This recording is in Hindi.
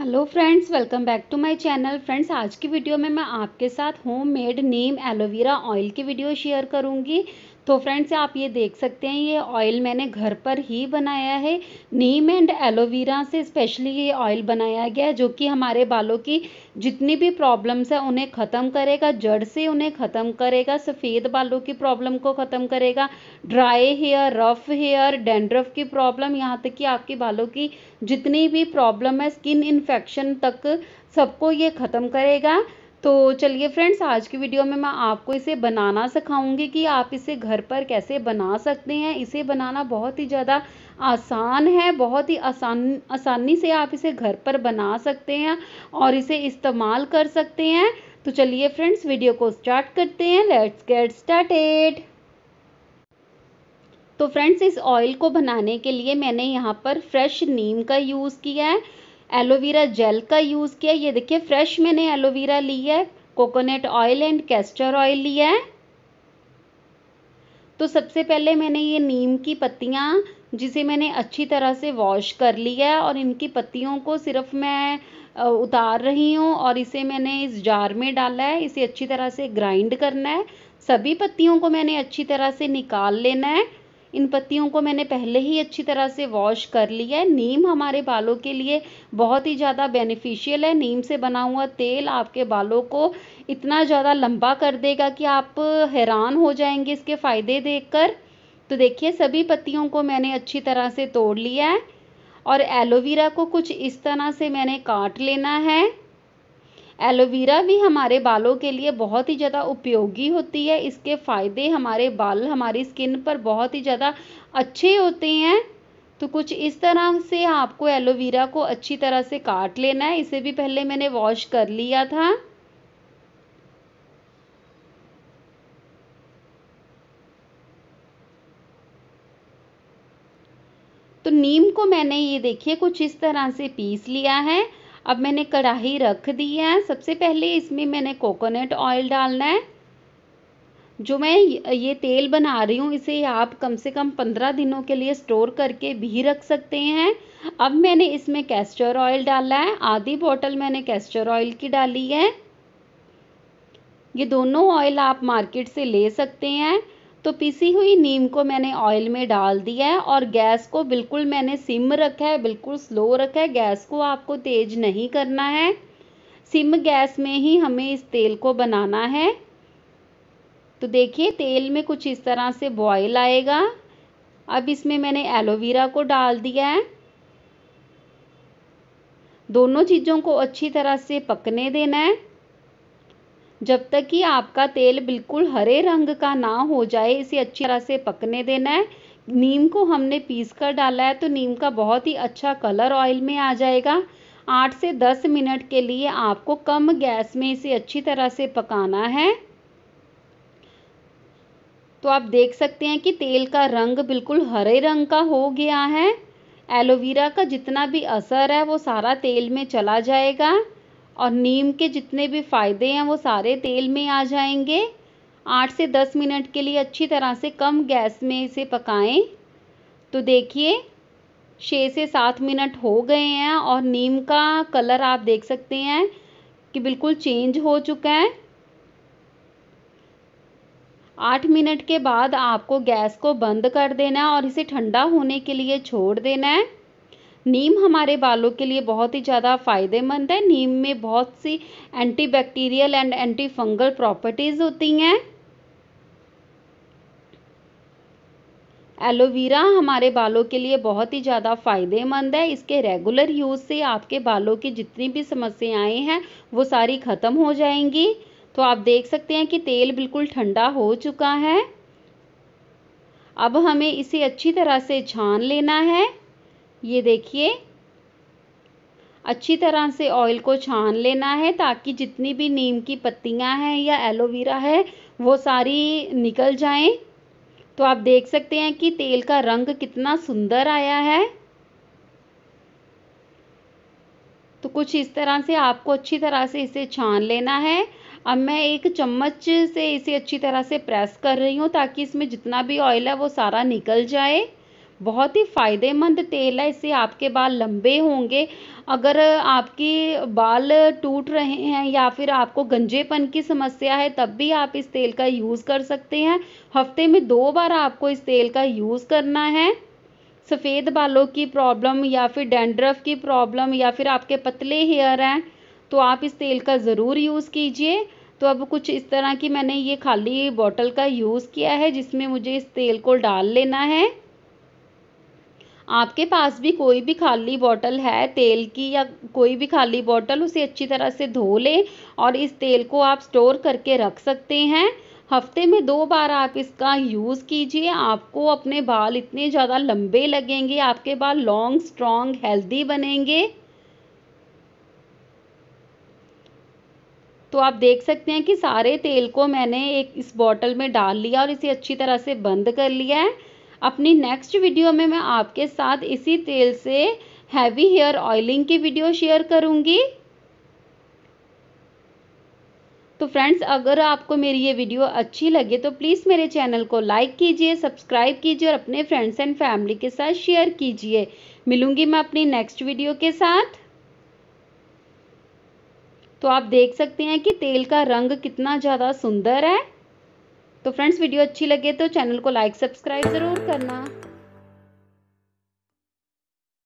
hello friends welcome back to my channel friends आज की वीडियो में मैं आपके साथ homemade neem aloe vera oil की वीडियो शेयर करूंगी तो फ्रेंड्स आप ये देख सकते हैं ये ऑयल मैंने घर पर ही बनाया है नीम एंड एलोवेरा से स्पेशली ये ऑयल बनाया गया है जो कि हमारे बालों की जितनी भी प्रॉब्लम्स है उन्हें ख़त्म करेगा जड़ से उन्हें ख़त्म करेगा सफ़ेद बालों की प्रॉब्लम को ख़त्म करेगा dry hair rough hair dandruff की प्रॉब्लम यहाँ तक कि आपके बालों की जितनी भी प्रॉब्लम है स्किन इन्फेक्शन तक सबको ये ख़त्म करेगा तो चलिए फ्रेंड्स आज की वीडियो में मैं आपको इसे बनाना सिखाऊंगी कि आप इसे घर पर कैसे बना सकते हैं इसे बनाना बहुत ही ज़्यादा आसान है बहुत ही आसान आसानी से आप इसे घर पर बना सकते हैं और इसे इस्तेमाल कर सकते हैं तो चलिए फ्रेंड्स वीडियो को स्टार्ट करते हैं लेट्स गेट स्टार्टेड तो फ्रेंड्स इस ऑयल को बनाने के लिए मैंने यहाँ पर फ्रेश नीम का यूज़ किया है एलोवेरा जेल का यूज़ किया ये देखिए फ्रेश मैंने एलोवेरा लिया है coconut oil and castor oil लिया है तो सबसे पहले मैंने ये नीम की पत्तियाँ जिसे मैंने अच्छी तरह से वॉश कर लिया है और इनकी पत्तियों को सिर्फ मैं उतार रही हूँ और इसे मैंने इस जार में डाला है इसे अच्छी तरह से ग्राइंड करना है सभी पत्तियों को मैंने अच्छी तरह से निकाल लेना है इन पत्तियों को मैंने पहले ही अच्छी तरह से वॉश कर लिया है नीम हमारे बालों के लिए बहुत ही ज़्यादा बेनिफिशियल है नीम से बना हुआ तेल आपके बालों को इतना ज़्यादा लंबा कर देगा कि आप हैरान हो जाएंगे इसके फ़ायदे देखकर तो देखिए सभी पत्तियों को मैंने अच्छी तरह से तोड़ लिया है और एलोवेरा को कुछ इस तरह से मैंने काट लेना है एलोवेरा भी हमारे बालों के लिए बहुत ही ज़्यादा उपयोगी होती है इसके फ़ायदे हमारे बाल हमारी स्किन पर बहुत ही ज़्यादा अच्छे होते हैं तो कुछ इस तरह से आपको एलोवेरा को अच्छी तरह से काट लेना है इसे भी पहले मैंने वॉश कर लिया था तो नीम को मैंने ये देखिए कुछ इस तरह से पीस लिया है अब मैंने कढ़ाई रख दी है सबसे पहले इसमें मैंने कोकोनट ऑयल डालना है जो मैं ये तेल बना रही हूँ इसे आप कम से कम पंद्रह दिनों के लिए स्टोर करके भी रख सकते हैं अब मैंने इसमें कैस्टर ऑयल डाला है आधी बोतल मैंने कैस्टर ऑयल की डाली है ये दोनों ऑयल आप मार्केट से ले सकते हैं तो पीसी हुई नीम को मैंने ऑयल में डाल दिया है और गैस को बिल्कुल मैंने सिम रखा है बिल्कुल स्लो रखा है गैस को आपको तेज नहीं करना है सिम गैस में ही हमें इस तेल को बनाना है तो देखिए तेल में कुछ इस तरह से बॉयल आएगा अब इसमें मैंने एलोवेरा को डाल दिया है दोनों चीज़ों को अच्छी तरह से पकने देना है जब तक कि आपका तेल बिल्कुल हरे रंग का ना हो जाए इसे अच्छी तरह से पकने देना है नीम को हमने पीस कर डाला है तो नीम का बहुत ही अच्छा कलर ऑयल में आ जाएगा आठ से दस मिनट के लिए आपको कम गैस में इसे अच्छी तरह से पकाना है तो आप देख सकते हैं कि तेल का रंग बिल्कुल हरे रंग का हो गया है एलोवेरा का जितना भी असर है वो सारा तेल में चला जाएगा और नीम के जितने भी फ़ायदे हैं वो सारे तेल में आ जाएंगे आठ से दस मिनट के लिए अच्छी तरह से कम गैस में इसे पकाएं तो देखिए छः से सात मिनट हो गए हैं और नीम का कलर आप देख सकते हैं कि बिल्कुल चेंज हो चुका है आठ मिनट के बाद आपको गैस को बंद कर देना है और इसे ठंडा होने के लिए छोड़ देना है नीम हमारे बालों के लिए बहुत ही ज़्यादा फ़ायदेमंद है नीम में बहुत सी antibacterial and antifungal properties होती हैं एलोवेरा हमारे बालों के लिए बहुत ही ज़्यादा फ़ायदेमंद है इसके रेगुलर यूज़ से आपके बालों की जितनी भी समस्याएं हैं वो सारी ख़त्म हो जाएंगी तो आप देख सकते हैं कि तेल बिल्कुल ठंडा हो चुका है अब हमें इसे अच्छी तरह से छान लेना है ये देखिए अच्छी तरह से ऑयल को छान लेना है ताकि जितनी भी नीम की पत्तियां हैं या एलोवेरा है वो सारी निकल जाएं तो आप देख सकते हैं कि तेल का रंग कितना सुंदर आया है तो कुछ इस तरह से आपको अच्छी तरह से इसे छान लेना है अब मैं एक चम्मच से इसे अच्छी तरह से प्रेस कर रही हूँ ताकि इसमें जितना भी ऑयल है वो सारा निकल जाए बहुत ही फ़ायदेमंद तेल है इससे आपके बाल लंबे होंगे अगर आपके बाल टूट रहे हैं या फिर आपको गंजेपन की समस्या है तब भी आप इस तेल का यूज़ कर सकते हैं हफ्ते में दो बार आपको इस तेल का यूज़ करना है सफ़ेद बालों की प्रॉब्लम या फिर डेंड्रफ की प्रॉब्लम या फिर आपके पतले हेयर हैं तो आप इस तेल का ज़रूर यूज़ कीजिए तो अब कुछ इस तरह की मैंने ये खाली बॉटल का यूज़ किया है जिसमें मुझे इस तेल को डाल लेना है आपके पास भी कोई भी खाली बॉटल है तेल की या कोई भी खाली बॉटल उसे अच्छी तरह से धो लें और इस तेल को आप स्टोर करके रख सकते हैं हफ्ते में दो बार आप इसका यूज़ कीजिए आपको अपने बाल इतने ज़्यादा लंबे लगेंगे आपके बाल लॉन्ग स्ट्रॉन्ग हेल्दी बनेंगे तो आप देख सकते हैं कि सारे तेल को मैंने एक इस बॉटल में डाल लिया और इसे अच्छी तरह से बंद कर लिया है अपनी नेक्स्ट वीडियो में मैं आपके साथ इसी तेल से हैवी हेयर ऑयलिंग की वीडियो शेयर करूंगी तो फ्रेंड्स अगर आपको मेरी ये वीडियो अच्छी लगे तो प्लीज़ मेरे चैनल को लाइक कीजिए सब्सक्राइब कीजिए और अपने फ्रेंड्स एंड फैमिली के साथ शेयर कीजिए मिलूंगी मैं अपनी नेक्स्ट वीडियो के साथ तो आप देख सकते हैं कि तेल का रंग कितना ज़्यादा सुंदर है तो फ्रेंड्स वीडियो अच्छी लगे तो चैनल को लाइक सब्सक्राइब ज़रूर करना